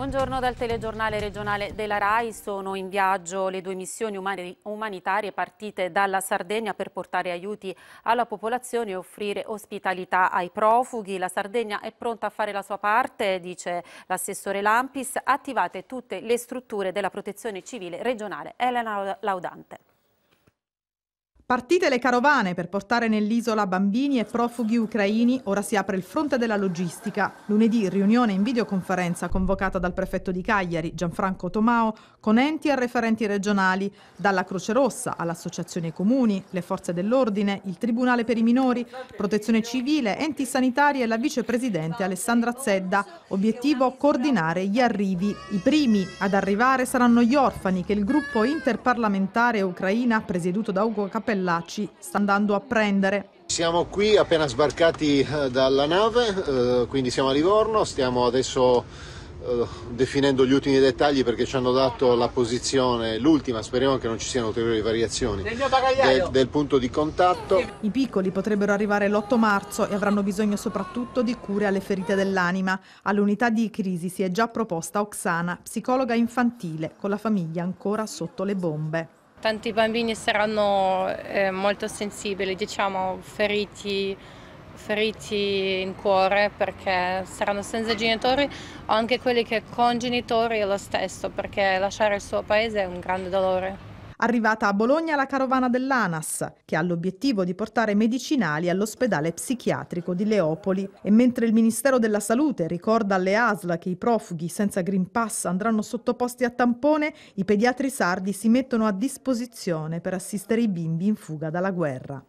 Buongiorno dal telegiornale regionale della RAI. Sono in viaggio le due missioni umanitarie partite dalla Sardegna per portare aiuti alla popolazione e offrire ospitalità ai profughi. La Sardegna è pronta a fare la sua parte, dice l'assessore Lampis. Attivate tutte le strutture della protezione civile regionale. Elena Laudante. Partite le carovane per portare nell'isola bambini e profughi ucraini, ora si apre il fronte della logistica. Lunedì riunione in videoconferenza convocata dal prefetto di Cagliari, Gianfranco Tomao, con enti e referenti regionali, dalla Croce Rossa all'Associazione Comuni, le Forze dell'Ordine, il Tribunale per i Minori, Protezione Civile, enti sanitari e la vicepresidente Alessandra Zedda. Obiettivo coordinare gli arrivi. I primi ad arrivare saranno gli orfani che il gruppo interparlamentare ucraina presieduto da Ugo Cappellano Fallaci sta andando a prendere. Siamo qui appena sbarcati eh, dalla nave, eh, quindi siamo a Livorno, stiamo adesso eh, definendo gli ultimi dettagli perché ci hanno dato la posizione, l'ultima, speriamo che non ci siano ulteriori variazioni, del, del punto di contatto. I piccoli potrebbero arrivare l'8 marzo e avranno bisogno soprattutto di cure alle ferite dell'anima. All'unità di crisi si è già proposta Oxana, psicologa infantile, con la famiglia ancora sotto le bombe. Tanti bambini saranno eh, molto sensibili, diciamo feriti, feriti in cuore perché saranno senza genitori o anche quelli che con genitori è lo stesso perché lasciare il suo paese è un grande dolore. Arrivata a Bologna la carovana dell'ANAS, che ha l'obiettivo di portare medicinali all'ospedale psichiatrico di Leopoli. E mentre il Ministero della Salute ricorda alle ASL che i profughi senza Green Pass andranno sottoposti a tampone, i pediatri sardi si mettono a disposizione per assistere i bimbi in fuga dalla guerra.